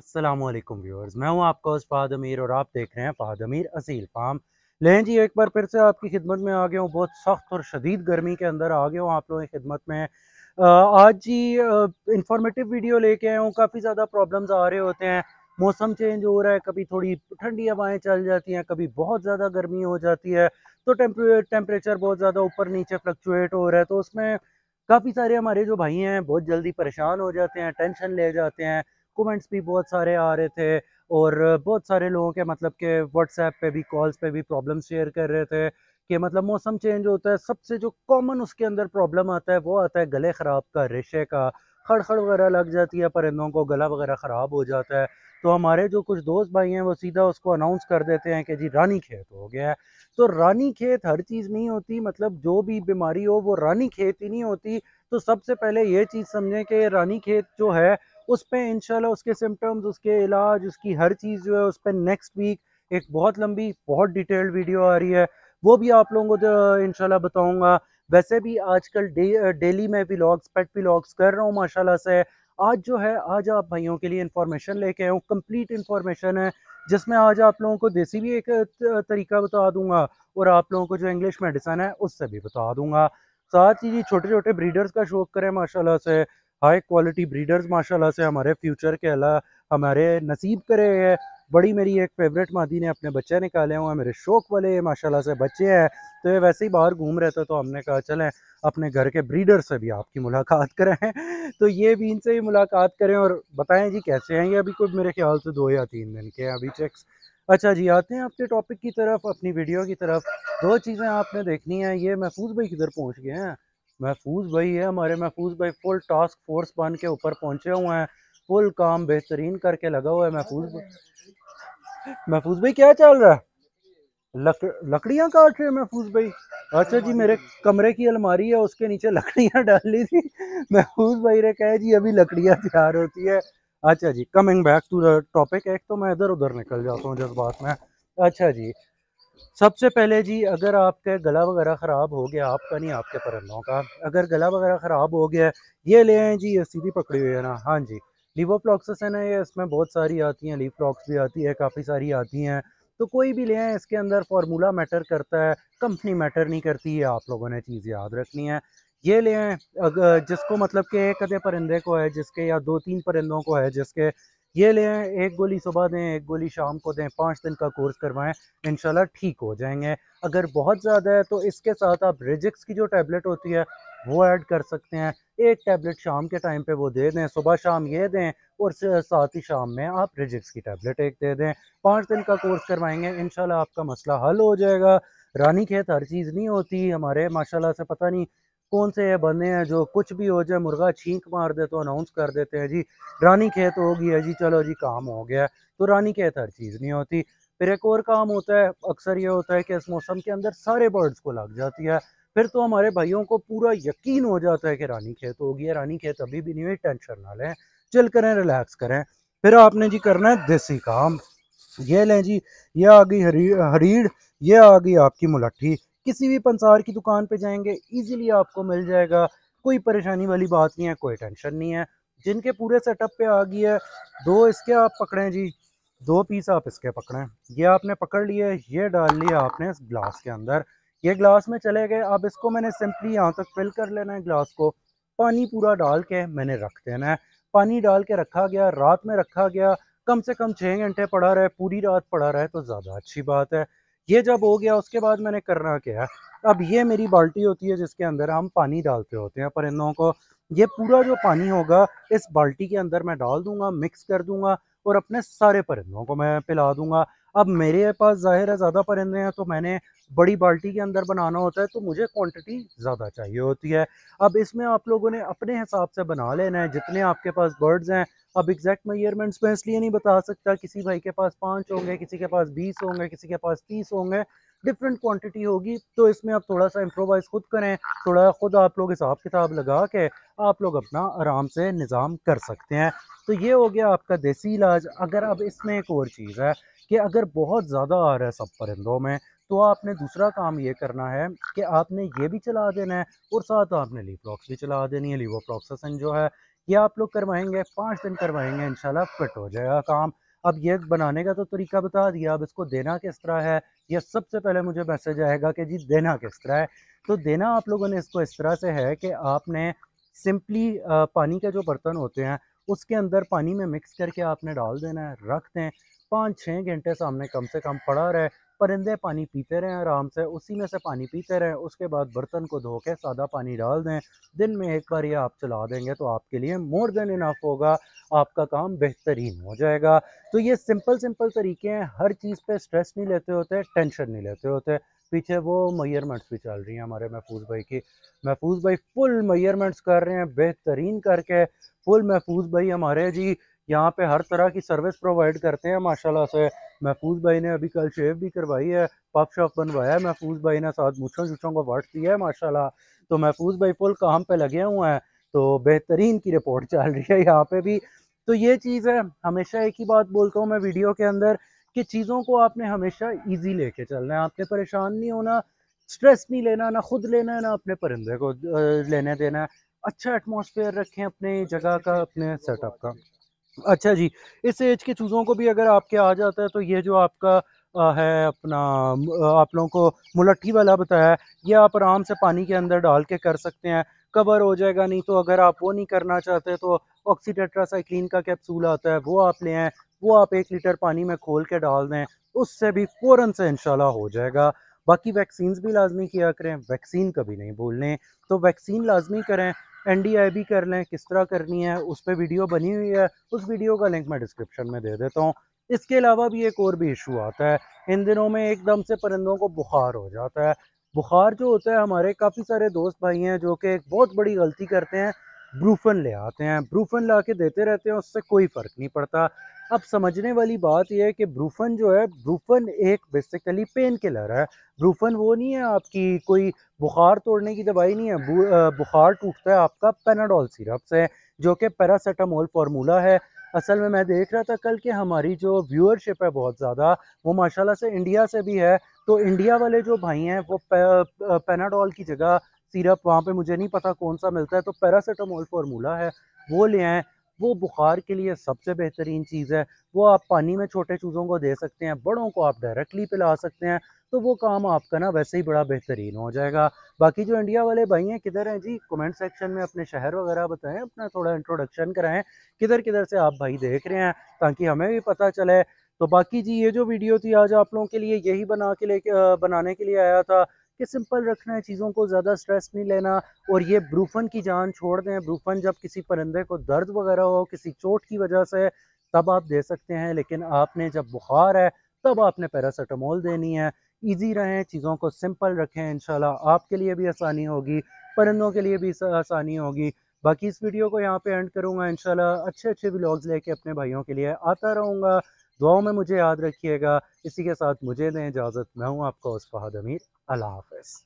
Aslam viewers मैं हूं आपका उस फाद अमीर और आप देख रहे हैं फाद अमीर असील फार्म लें जी एक बार फिर से आपकी खिदमत में आ गया हूँ बहुत सख्त और शदीद गर्मी के अंदर आ गया हूँ आप लोगों की खिदमत में आज जी इंफॉर्मेटिव वीडियो लेके आया हूं काफ़ी ज़्यादा प्रॉब्लम्स आ रहे होते हैं मौसम चेंज हो रहा है कभी थोड़ी ठंडी हवाएँ चल जाती हैं कभी बहुत ज़्यादा गर्मी हो जाती है तो टेम्परेचर बहुत ज़्यादा ऊपर नीचे फ्लक्चुएट हो रहा है तो उसमें काफ़ी सारे हमारे जो भाई हैं बहुत जल्दी परेशान हो जाते हैं टेंशन ले जाते हैं कमेंट्स भी बहुत सारे आ रहे थे और बहुत सारे लोगों के मतलब के व्हाट्सएप पे भी कॉल्स पे भी प्रॉब्लम शेयर कर रहे थे कि मतलब मौसम चेंज होता है सबसे जो कॉमन उसके अंदर प्रॉब्लम आता है वो आता है गले ख़राब का रेशे का खड़खड़ वगैरह लग जाती है परिंदों को गला वगैरह ख़राब हो जाता है तो हमारे जो कुछ दोस्त भाई हैं वो सीधा उसको अनाउंस कर देते हैं कि जी रानी खेत हो गया है तो रानी खेत हर चीज़ नहीं होती मतलब जो भी बीमारी हो वो रानी खेत ही नहीं होती तो सबसे पहले ये चीज़ समझें कि रानी खेत जो है उस पर इनशाला उसके सिम्टम्स उसके इलाज उसकी हर चीज़ जो है उस पर नेक्स्ट वीक एक बहुत लंबी बहुत डिटेल्ड वीडियो आ रही है वो भी आप लोगों को तो, इनशाला बताऊँगा वैसे भी आजकल डे डेली मैं व्लॉग्स पेट व्लॉग्स कर रहा हूँ माशाल्लाह से आज जो है आज आप भाइयों के लिए इन्फॉर्मेशन लेके आया हूँ कम्प्लीट इन्फॉर्मेशन है जिसमें आज आप लोगों को देसी भी एक तरीका बता दूंगा और आप लोगों को जो इंग्लिश मेडिसन है उससे भी बता दूंगा साथ ही छोटे छोटे ब्रीडर्स का शौक करें माशाल्लाह से हाई क्वालिटी ब्रीडर्स माशाल्लाह से हमारे फ्यूचर के अला हमारे नसीब करे हैं बड़ी मेरी एक फेवरेट मादी ने अपने बच्चे निकाले हुए हैं मेरे शौक वाले माशाल्लाह से बच्चे हैं तो ये वैसे ही बाहर घूम रहे थे तो हमने कहा चलें अपने घर के ब्रीडर से भी आपकी मुलाकात करें तो ये भी इनसे ही मुलाकात करें और बताएं जी कैसे हैं ये अभी कुछ मेरे ख्याल से दो या तीन दिन के अभी चेक्स अच्छा जी आते हैं आपके टॉपिक की तरफ अपनी वीडियो की तरफ दो चीज़ें आपने देखनी है ये महफूज भाई किधर पहुँच गए हैं महफूज भाई है हमारे महफूज भाई फुल टास्क फोर्स बन के ऊपर पहुंचे हुए हैं फुल काम बेहतरीन करके लगा हुआ है महफूज भाई महफूज भाई क्या चल रहा है लक, लकड़ियाँ काट रहे हैं महफूज भाई अच्छा जी मेरे कमरे की अलमारी है उसके नीचे लकड़ियाँ डाल ली थी महफूज भाई ने कहे जी अभी लकड़ियाँ तैयार होती है अच्छा जी coming back to the topic एक तो मैं इधर उधर निकल जाता हूँ जज्बात में अच्छा जी सबसे पहले जी अगर आपके गला वगैरह ख़राब हो गया आपका नहीं आपके परंदों का अगर गला वगैरह ख़राब हो गया ये ले आए जी ये सीधी पकड़ी हुई है ना हाँ जी प्लॉक्स है ना ये इसमें बहुत सारी आती हैं प्लॉक्स भी आती है काफ़ी सारी आती हैं तो कोई भी ले आए इसके अंदर फार्मूला मैटर करता है कंपनी मैटर नहीं करती है आप लोगों ने चीज़ याद रखनी है ये ले आए जिसको मतलब कि एक अधे परिंदे को है जिसके या दो तीन परिंदों को है जिसके ये ले आए एक गोली सुबह दें एक गोली शाम को दें पाँच दिन का कोर्स करवाएं इन ठीक हो जाएंगे अगर बहुत ज़्यादा है तो इसके साथ आप रिजिक्स की जो टैबलेट होती है वो ऐड कर सकते हैं एक टैबलेट शाम के टाइम पे वो दे दें सुबह शाम ये दें और साथ ही शाम में आप रिजिक्स की टैबलेट एक दे दें पाँच दिन का कोर्स करवाएंगे इन आपका मसला हल हो जाएगा रानी खेत हर चीज़ नहीं होती हमारे माशाला से पता नहीं कौन से बने हैं जो कुछ भी हो जाए मुर्गा छींक मार दे तो अनाउंस कर देते हैं जी रानी खेत हो गई है जी चलो जी काम हो गया तो रानी खेत हर चीज़ नहीं होती फिर एक और काम होता है अक्सर ये होता है कि इस मौसम के अंदर सारे बर्ड्स को लग जाती है फिर तो हमारे भाइयों को पूरा यकीन हो जाता है कि रानी खेत हो है रानी खेत अभी भी नहीं हुई टेंशन ना लें चिल करें रिलैक्स करें फिर आपने जी करना है देसी काम ये लें जी ये आ गई हरी हरीड़ ये आ गई आपकी मुलट्ठी किसी भी पंसार की दुकान पे जाएंगे इजीली आपको मिल जाएगा कोई परेशानी वाली बात नहीं है कोई टेंशन नहीं है जिनके पूरे सेटअप पे आ गई है दो इसके आप पकड़ें जी दो पीस आप इसके पकड़ें ये आपने पकड़ लिए ये डाल लिया आपने इस ग्लास के अंदर ये ग्लास में चले गए अब इसको मैंने सिंपली यहाँ तक फिल कर लेना है ग्लास को पानी पूरा डाल के मैंने रख देना है पानी डाल के रखा गया रात में रखा गया कम से कम छः घंटे पड़ा रहे पूरी रात पड़ा रहे तो ज़्यादा अच्छी बात है ये जब हो गया उसके बाद मैंने करना क्या अब ये मेरी बाल्टी होती है जिसके अंदर हम पानी डालते होते हैं परिंदों को ये पूरा जो पानी होगा इस बाल्टी के अंदर मैं डाल दूंगा मिक्स कर दूंगा और अपने सारे परिंदों को मैं पिला दूंगा अब मेरे पास ज़ाहिर है ज़्यादा परिंदे हैं तो मैंने बड़ी बाल्टी के अंदर बनाना होता है तो मुझे क्वांटिटी ज़्यादा चाहिए होती है अब इसमें आप लोगों ने अपने हिसाब से बना लेना है जितने आपके पास बर्ड्स हैं अब एग्जैक्ट मेयरमेंट्स में इसलिए नहीं बता सकता किसी भाई के पास पाँच होंगे किसी के पास बीस होंगे किसी के पास तीस होंगे डिफरेंट क्वांटिटी होगी तो इसमें आप थोड़ा सा इम्प्रोवाइज़ खुद करें थोड़ा ख़ुद आप लोग हिसाब किताब लगा के आप लोग अपना आराम से निज़ाम कर सकते हैं तो ये हो गया आपका देसी इलाज अगर अब इसमें एक और चीज़ है कि अगर बहुत ज़्यादा आ रहा है सब परिंदों में तो आपने दूसरा काम ये करना है कि आपने ये भी चला देना है और साथ आपने लीप्रॉक्स भी चला देनी है लीवोप्रॉक्सन जो है ये आप लोग करवाएंगे पाँच दिन करवाएंगे इनशाला फिट हो जाएगा काम अब ये बनाने का तो तरीका बता दिया अब इसको देना किस तरह है ये सबसे पहले मुझे मैसेज आएगा कि जी देना किस तरह है तो देना आप लोगों ने इसको इस तरह से है कि आपने सिंपली पानी के जो बर्तन होते हैं उसके अंदर पानी में मिक्स करके आपने डाल देना है रख दें पाँच छः घंटे सामने कम से कम पड़ा रहे परिंदे पानी पीते रहें आराम से उसी में से पानी पीते रहें उसके बाद बर्तन को धो के सादा पानी डाल दें दिन में एक बार ये आप चला देंगे तो आपके लिए मोर देन इनफ होगा आपका काम बेहतरीन हो जाएगा तो ये सिंपल सिंपल तरीके हैं हर चीज़ पर स्ट्रेस नहीं लेते होते टेंशन नहीं लेते होते पीछे वो मैयरमेंट्स भी चल रही हैं हमारे महफूज भाई की महफूज भाई फुल मैयरमेंट्स कर रहे हैं बेहतरीन करके फुल महफूज भाई हमारे जी यहाँ पे हर तरह की सर्विस प्रोवाइड करते हैं माशाल्लाह से महफूज भाई ने अभी कल शेव भी करवाई है पप शॉप बनवाया है महफूज भाई ने साथ मुछों छुछों को वर्ट दिया है माशाल्लाह तो महफूज भाई फुल काम पे लगे हुए हैं तो बेहतरीन की रिपोर्ट चल रही है यहाँ पे भी तो ये चीज़ है हमेशा एक ही बात बोलता हूँ मैं वीडियो के अंदर कि चीज़ों को आपने हमेशा ईजी लेके चलना है आपने परेशान नहीं होना स्ट्रेस नहीं लेना ना खुद लेना है ना अपने परिंदे को लेने देना है अच्छा एटमोसफेयर रखें अपने जगह का अपने सेटअप का अच्छा जी इस एज के चूज़ों को भी अगर आपके आ जाता है तो ये जो आपका आ, है अपना आप लोगों को मुलट्ठी वाला बताया ये आप आराम से पानी के अंदर डाल के कर सकते हैं कवर हो जाएगा नहीं तो अगर आप वो नहीं करना चाहते तो ऑक्सीटेट्रासाइक्लिन का कैप्सूल आता है वो आप ले आएँ वो आप एक लीटर पानी में खोल के डाल दें उससे भी फ़ौर से इनशाला हो जाएगा बाकी वैक्सीन भी लाजमी किया करें वैक्सीन कभी नहीं भूल लें तो वैक्सीन लाजमी करें एनडीआईबी कर लें किस तरह करनी है उस पर वीडियो बनी हुई है उस वीडियो का लिंक मैं डिस्क्रिप्शन में दे देता हूँ इसके अलावा भी एक और भी इशू आता है इन दिनों में एकदम से परिंदों को बुखार हो जाता है बुखार जो होता है हमारे काफ़ी सारे दोस्त भाई हैं जो कि एक बहुत बड़ी गलती करते हैं ब्रूफन ले आते हैं ब्रूफन ला के देते रहते हैं उससे कोई फ़र्क नहीं पड़ता अब समझने वाली बात यह है कि ब्रूफन जो है ब्रूफन एक बेसिकली पेन किलर है ब्रूफन वो नहीं है आपकी कोई बुखार तोड़ने की दवाई नहीं है बुखार टूटता है आपका पेनाडोल सिरप से जो कि पैरासीटामोल फार्मूला है असल में मैं देख रहा था कल कि हमारी जो व्यूअरशिप है बहुत ज़्यादा वो माशाल्लाह से इंडिया से भी है तो इंडिया वाले जो भाई हैं वो पे, पेनाडोल की जगह सिरप वहाँ पे मुझे नहीं पता कौन सा मिलता है तो पैरासीटामोल फार्मूला है वो ले आएँ वो बुखार के लिए सबसे बेहतरीन चीज़ है वो आप पानी में छोटे चूज़ों को दे सकते हैं बड़ों को आप डायरेक्टली पिला सकते हैं तो वो काम आपका ना वैसे ही बड़ा बेहतरीन हो जाएगा बाकी जो इंडिया वाले भाई हैं किधर हैं जी कमेंट सेक्शन में अपने शहर वगैरह बताएं अपना थोड़ा इंट्रोडक्शन कराएं किधर किधर से आप भाई देख रहे हैं ताकि हमें भी पता चले तो बाकी जी ये जो वीडियो थी आज आप लोगों के लिए यही बना के लेके बनाने के लिए आया था कि सिंपल रखना है चीज़ों को ज़्यादा स्ट्रेस नहीं लेना और ये ब्रूफन की जान छोड़ दें ब्रूफन जब किसी परिंदे को दर्द वगैरह हो किसी चोट की वजह से तब आप दे सकते हैं लेकिन आपने जब बुखार है तब आपने पैरासीटामोल देनी है ईजी रहें चीज़ों को सिंपल रखें इन आपके लिए भी आसानी होगी परिंदों के लिए भी आसानी होगी बाकी इस वीडियो को यहाँ पे एंड करूँगा इन अच्छे अच्छे व्लॉग्स लेके अपने भाइयों के लिए आता रहूँगा दुआओं में मुझे याद रखिएगा इसी के साथ मुझे दें इजाज़त मैं हूँ आपका उस फहाद अमीर अल्लाह हाफिज़